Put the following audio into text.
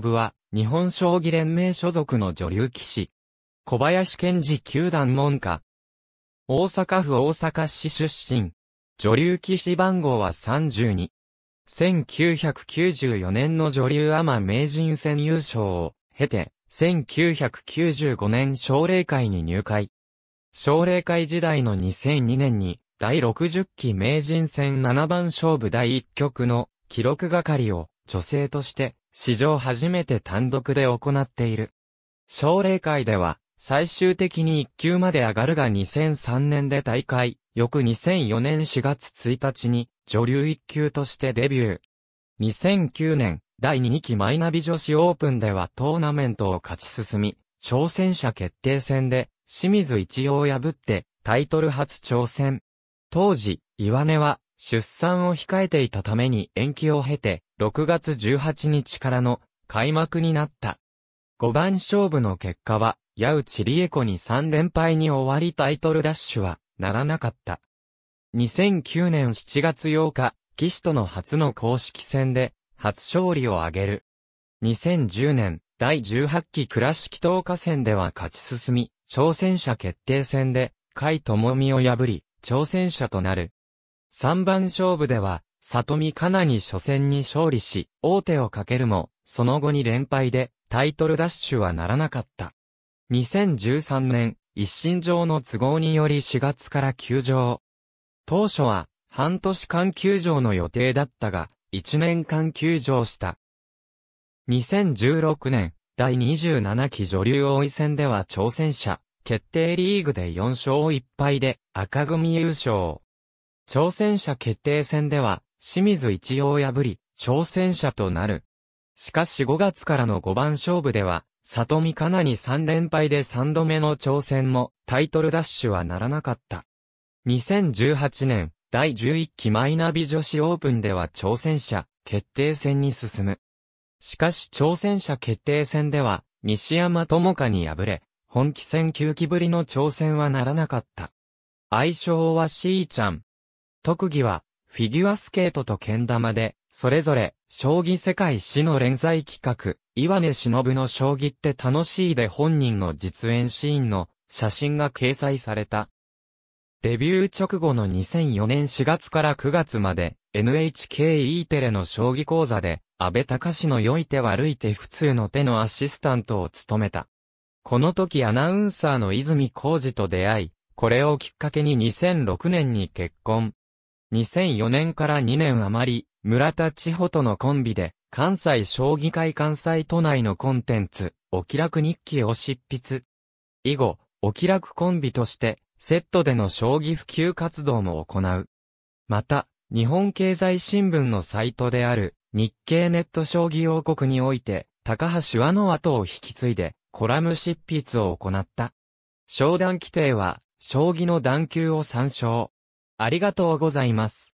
信は、日本将棋連盟所属の女流棋士。小林健二球団門下。大阪府大阪市出身。女流棋士番号は32。1994年の女流アマ名人戦優勝を経て、1995年奨励会に入会。奨励会時代の2002年に、第60期名人戦7番勝負第1局の記録係を女性として史上初めて単独で行っている。奨励会では、最終的に1級まで上がるが2003年で大会、翌2004年4月1日に女流1級としてデビュー。2009年、第2期マイナビ女子オープンではトーナメントを勝ち進み、挑戦者決定戦で清水一応を破ってタイトル初挑戦。当時、岩根は出産を控えていたために延期を経て、6月18日からの開幕になった。5番勝負の結果は、矢内理恵子に3連敗に終わりタイトルダッシュはならなかった。2009年7月8日、騎士との初の公式戦で初勝利を挙げる。2010年、第18期倉敷東下戦では勝ち進み、挑戦者決定戦で、甲斐智美を破り、挑戦者となる。3番勝負では、里見かなに初戦に勝利し、王手をかけるも、その後に連敗で、タイトルダッシュはならなかった。2013年、一身上の都合により4月から休場。当初は、半年間休場の予定だったが、1年間休場した。2016年、第27期女流王位戦では挑戦者、決定リーグで4勝1敗で、赤組優勝。挑戦者決定戦では、清水一応を破り、挑戦者となる。しかし5月からの5番勝負では、里見かなに3連敗で3度目の挑戦も、タイトルダッシュはならなかった。2018年、第11期マイナビ女子オープンでは挑戦者、決定戦に進む。しかし挑戦者決定戦では、西山智香に敗れ、本気戦9期ぶりの挑戦はならなかった。愛称はしちゃん。特技は、フィギュアスケートと剣玉で、それぞれ、将棋世界史の連載企画、岩根忍の将棋って楽しいで本人の実演シーンの写真が掲載された。デビュー直後の2004年4月から9月まで NHKE テレの将棋講座で安倍隆の良い手悪い手普通の手のアシスタントを務めた。この時アナウンサーの泉浩二と出会い、これをきっかけに2006年に結婚。2004年から2年余り、村田千穂とのコンビで、関西将棋会関西都内のコンテンツ、お気楽日記を執筆。以後、お気楽コンビとして、セットでの将棋普及活動も行う。また、日本経済新聞のサイトである、日経ネット将棋王国において、高橋和の後を引き継いで、コラム執筆を行った。商談規定は、将棋の段級を参照。ありがとうございます。